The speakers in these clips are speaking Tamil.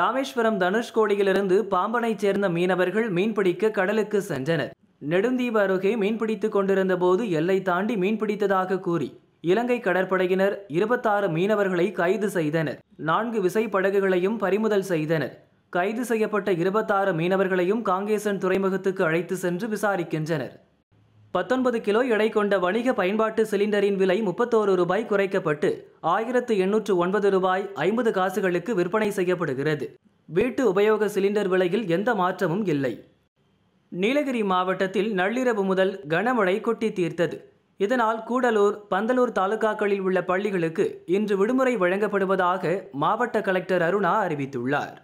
ராமேஸ்வரம் தனுஷ்கோடியிலிருந்து பாம்பனை சேர்ந்த மீனவர்கள் மீன்பிடிக்க கடலுக்கு சென்றனர் நெடுந்தீவு அருகே மீன்பிடித்துக் கொண்டிருந்த போது எல்லை தாண்டி மீன்பிடித்ததாக கூறி இலங்கை கடற்படையினர் இருபத்தாறு மீனவர்களை கைது செய்தனர் நான்கு விசை படகுகளையும் பறிமுதல் செய்தனர் கைது செய்யப்பட்ட இருபத்தாறு மீனவர்களையும் காங்கேசன் துறைமுகத்துக்கு அழைத்து சென்று விசாரிக்கின்றனர் பத்தொன்பது கிலோ எடை கொண்ட வணிக பயன்பாட்டு சிலிண்டரின் விலை முப்பத்தோரு ரூபாய் குறைக்கப்பட்டு ஆயிரத்து எண்ணூற்று ஒன்பது ரூபாய் ஐம்பது காசுகளுக்கு விற்பனை செய்யப்படுகிறது வீட்டு உபயோக சிலிண்டர் விலையில் எந்த மாற்றமும் இல்லை நீலகிரி மாவட்டத்தில் நள்ளிரவு முதல் கனமழை கொட்டி தீர்த்தது இதனால் கூடலூர் பந்தலூர் தாலுகாக்களில் உள்ள பள்ளிகளுக்கு இன்று விடுமுறை வழங்கப்படுவதாக மாவட்ட கலெக்டர் அருணா அறிவித்துள்ளார்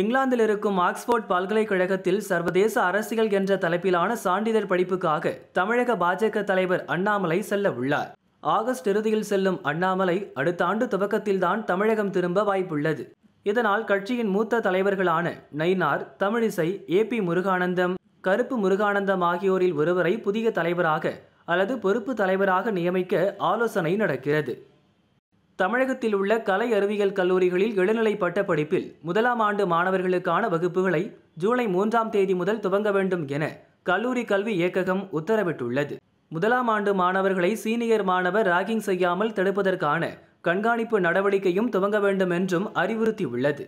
இங்கிலாந்தில் இருக்கும் ஆக்ஸ்போர்ட் பல்கலைக்கழகத்தில் சர்வதேச அரசியல் என்ற தலைப்பிலான சான்றிதழ் படிப்புக்காக தமிழக பாஜக தலைவர் அண்ணாமலை செல்ல உள்ளார் ஆகஸ்ட் இறுதியில் செல்லும் அண்ணாமலை அடுத்த ஆண்டு துவக்கத்தில்தான் தமிழகம் திரும்ப வாய்ப்புள்ளது இதனால் கட்சியின் மூத்த தலைவர்களான நைனார் தமிழிசை ஏ பி முருகானந்தம் கருப்பு முருகானந்தம் ஆகியோரில் ஒருவரை புதிய தலைவராக அல்லது பொறுப்பு தலைவராக நியமிக்க ஆலோசனை நடக்கிறது தமிழகத்தில் உள்ள கலை அறிவியல் கல்லூரிகளில் இளநிலை பட்டப்படிப்பில் முதலாம் ஆண்டு மாணவர்களுக்கான வகுப்புகளை ஜூலை மூன்றாம் தேதி முதல் துவங்க வேண்டும் என கல்லூரி கல்வி இயக்ககம் உத்தரவிட்டுள்ளது முதலாம் ஆண்டு மாணவர்களை சீனியர் மாணவர் ராகிங் செய்யாமல் தடுப்பதற்கான கண்காணிப்பு நடவடிக்கையும் துவங்க வேண்டும் என்றும் அறிவுறுத்தியுள்ளது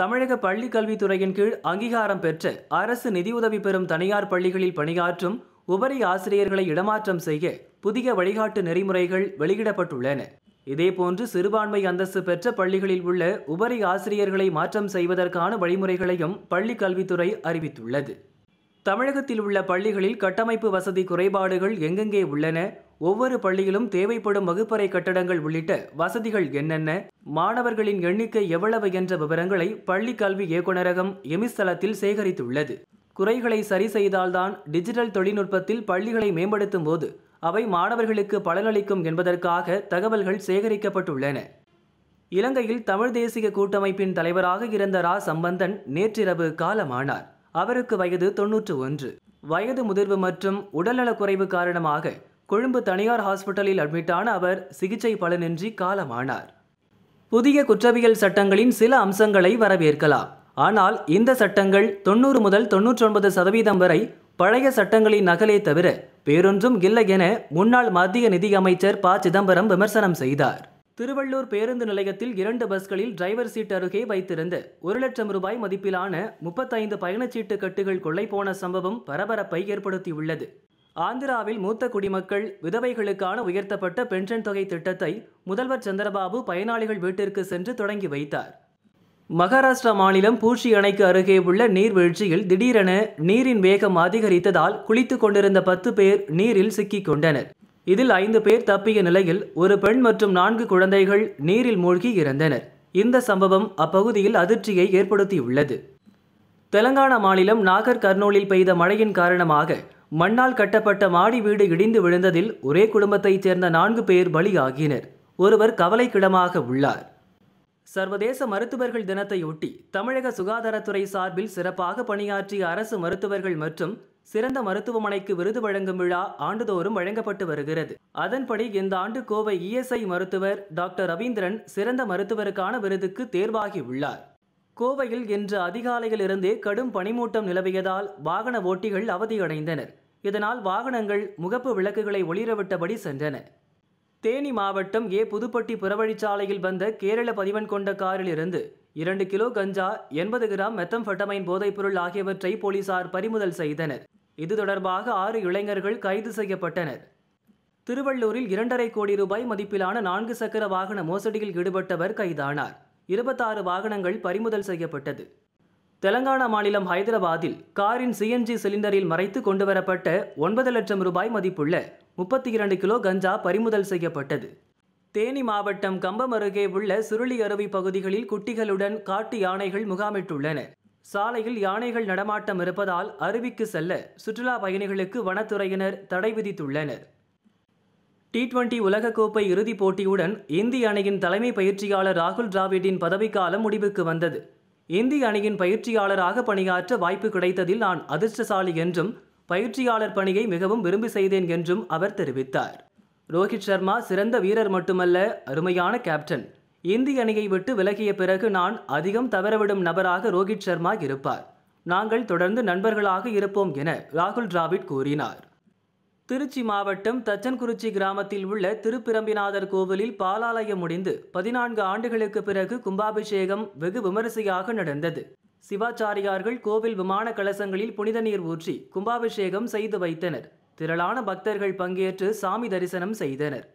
தமிழக பள்ளிக் கல்வித்துறையின் கீழ் அங்கீகாரம் பெற்ற அரசு நிதியுதவி பெறும் தனியார் பள்ளிகளில் பணியாற்றும் உபரி ஆசிரியர்களை இடமாற்றம் செய்ய புதிய வழிகாட்டு நெறிமுறைகள் வெளியிடப்பட்டுள்ளன இதேபோன்று சிறுபான்மை அந்தஸ்து பெற்ற பள்ளிகளில் உள்ள உபரி ஆசிரியர்களை மாற்றம் செய்வதற்கான வழிமுறைகளையும் பள்ளி கல்வித்துறை அறிவித்துள்ளது தமிழகத்தில் உள்ள பள்ளிகளில் கட்டமைப்பு வசதி குறைபாடுகள் எங்கெங்கே உள்ளன ஒவ்வொரு பள்ளியிலும் தேவைப்படும் வகுப்பறை கட்டடங்கள் உள்ளிட்ட வசதிகள் என்னென்ன மாணவர்களின் எண்ணிக்கை எவ்வளவு என்ற விவரங்களை பள்ளி கல்வி இயக்குநரகம் எமிஸ்தலத்தில் சேகரித்துள்ளது குறைகளை சரி செய்தால்தான் டிஜிட்டல் தொழில்நுட்பத்தில் பள்ளிகளை மேம்படுத்தும் போது அவை மாணவர்களுக்கு பலனளிக்கும் என்பதற்காக தகவல்கள் சேகரிக்கப்பட்டுள்ளன இலங்கையில் தமிழ் தேசிய கூட்டமைப்பின் தலைவராக இருந்த ரா சம்பந்தன் நேற்றிரவு காலமானார் அவருக்கு வயது தொன்னூற்று ஒன்று வயது முதிர்வு மற்றும் உடல்நலக் குறைவு காரணமாக கொழும்பு தனியார் ஹாஸ்பிட்டலில் அட்மிட்டான அவர் சிகிச்சை பலனின்றி காலமானார் புதிய குற்றவியல் சட்டங்களின் சில அம்சங்களை வரவேற்கலாம் ஆனால் இந்த சட்டங்கள் தொன்னூறு முதல் ஒன்பது சதவீதம் வரை பழைய சட்டங்களின் நகலே தவிர பேரொன்றும் இல்லை என முன்னாள் மத்திய நிதியமைச்சர் ப சிதம்பரம் விமர்சனம் செய்தார் திருவள்ளூர் பேருந்து நிலையத்தில் இரண்டு பஸ்களில் டிரைவர் சீட் அருகே வைத்திருந்த ஒரு லட்சம் ரூபாய் மதிப்பிலான முப்பத்தைந்து பயணச்சீட்டு கட்டுகள் கொள்ளை போன சம்பவம் பரபரப்பை ஏற்படுத்தியுள்ளது ஆந்திராவில் மூத்த குடிமக்கள் விதவைகளுக்கான உயர்த்தப்பட்ட பென்ஷன் தொகை திட்டத்தை முதல்வர் சந்திரபாபு பயனாளிகள் வீட்டிற்கு சென்று தொடங்கி வைத்தார் மகாராஷ்டிரா மாநிலம் பூஷி அணைக்கு அருகே உள்ள நீர்வீழ்ச்சியில் திடீரென நீரின் வேகம் அதிகரித்ததால் குளித்துக் கொண்டிருந்த பத்து பேர் நீரில் சிக்கிக் கொண்டனர் இதில் ஐந்து பேர் தப்பிய நிலையில் ஒரு பெண் மற்றும் நான்கு குழந்தைகள் நீரில் மூழ்கி இறந்தனர் இந்த சம்பவம் அப்பகுதியில் அதிர்ச்சியை ஏற்படுத்தியுள்ளது தெலங்கானா மாநிலம் நாகர் கர்னூலில் பெய்த மழையின் காரணமாக மண்ணால் கட்டப்பட்ட மாடி வீடு இடிந்து விழுந்ததில் ஒரே குடும்பத்தைச் சேர்ந்த நான்கு பேர் பலியாகினர் ஒருவர் கவலைக்கிடமாக உள்ளார் சர்வதேச மருத்துவர்கள் தினத்தையொட்டி தமிழக சுகாதாரத்துறை சார்பில் சிறப்பாக பணியாற்றிய அரசு மருத்துவர்கள் மற்றும் சிறந்த மருத்துவமனைக்கு விருது வழங்கும் விழா ஆண்டுதோறும் வழங்கப்பட்டு வருகிறது அதன்படி இந்த ஆண்டு கோவை இஎஸ்ஐ மருத்துவர் டாக்டர் ரவீந்திரன் சிறந்த மருத்துவருக்கான விருதுக்கு தேர்வாகியுள்ளார் கோவையில் இன்று இருந்தே கடும் பனிமூட்டம் நிலவியதால் வாகன ஓட்டிகள் அவதியடைந்தனர் இதனால் வாகனங்கள் முகப்பு விளக்குகளை ஒளிரவிட்டபடி சென்றன தேனி மாவட்டம் ஏ புதுப்பட்டி புறவழிச்சாலையில் வந்த கேரள பதிவன் கொண்ட காரில் இருந்து இரண்டு கிலோ கஞ்சா எண்பது கிராம் மெத்தம் ஃபட்டமைன் போதைப்பொருள் ஆகியவற்றை போலீசார் பறிமுதல் செய்தனர் இது தொடர்பாக ஆறு இளைஞர்கள் கைது செய்யப்பட்டனர் திருவள்ளூரில் இரண்டரை கோடி ரூபாய் மதிப்பிலான நான்கு சக்கர வாகன மோசடியில் ஈடுபட்டவர் கைதானார் இருபத்தாறு வாகனங்கள் பறிமுதல் செய்யப்பட்டது தெலங்கானா மாநிலம் ஹைதராபாத்தில் காரின் சிஎன்ஜி சிலிண்டரில் மறைத்து கொண்டுவரப்பட்ட ஒன்பது லட்சம் ரூபாய் மதிப்புள்ள முப்பத்தி இரண்டு கிலோ கஞ்சா பறிமுதல் செய்யப்பட்டது தேனி மாவட்டம் கம்பம் அருகே உள்ள சுருளி அருவி பகுதிகளில் குட்டிகளுடன் காட்டு யானைகள் முகாமிட்டுள்ளன சாலையில் யானைகள் நடமாட்டம் இருப்பதால் அருவிக்கு செல்ல சுற்றுலா பயணிகளுக்கு வனத்துறையினர் தடை விதித்துள்ளனர் டி டுவெண்டி உலகக்கோப்பை இறுதிப் போட்டியுடன் இந்திய அணியின் தலைமை பயிற்சியாளர் ராகுல் டிராவிடின் பதவிக்காலம் முடிவுக்கு வந்தது இந்திய அணியின் பயிற்சியாளராக பணியாற்ற வாய்ப்பு கிடைத்ததில் நான் அதிர்ஷ்டசாலி என்றும் பயிற்சியாளர் பணியை மிகவும் விரும்பி செய்தேன் என்றும் அவர் தெரிவித்தார் ரோஹித் சர்மா சிறந்த வீரர் மட்டுமல்ல அருமையான கேப்டன் இந்திய அணியை விட்டு விலகிய பிறகு நான் அதிகம் தவறவிடும் நபராக ரோஹித் சர்மா இருப்பார் நாங்கள் தொடர்ந்து நண்பர்களாக இருப்போம் என ராகுல் டிராவிட் கூறினார் திருச்சி மாவட்டம் தச்சன்குறிச்சி கிராமத்தில் உள்ள திருப்பிரம்பிநாதர் கோவிலில் பாலாலயம் முடிந்து பதினான்கு ஆண்டுகளுக்கு பிறகு கும்பாபிஷேகம் வெகு விமரிசையாக நடந்தது சிவாச்சாரியார்கள் கோவில் விமான கலசங்களில் புனித நீர் ஊற்றி கும்பாபிஷேகம் செய்து வைத்தனர் திரளான பக்தர்கள் பங்கேற்று சாமி தரிசனம் செய்தனர்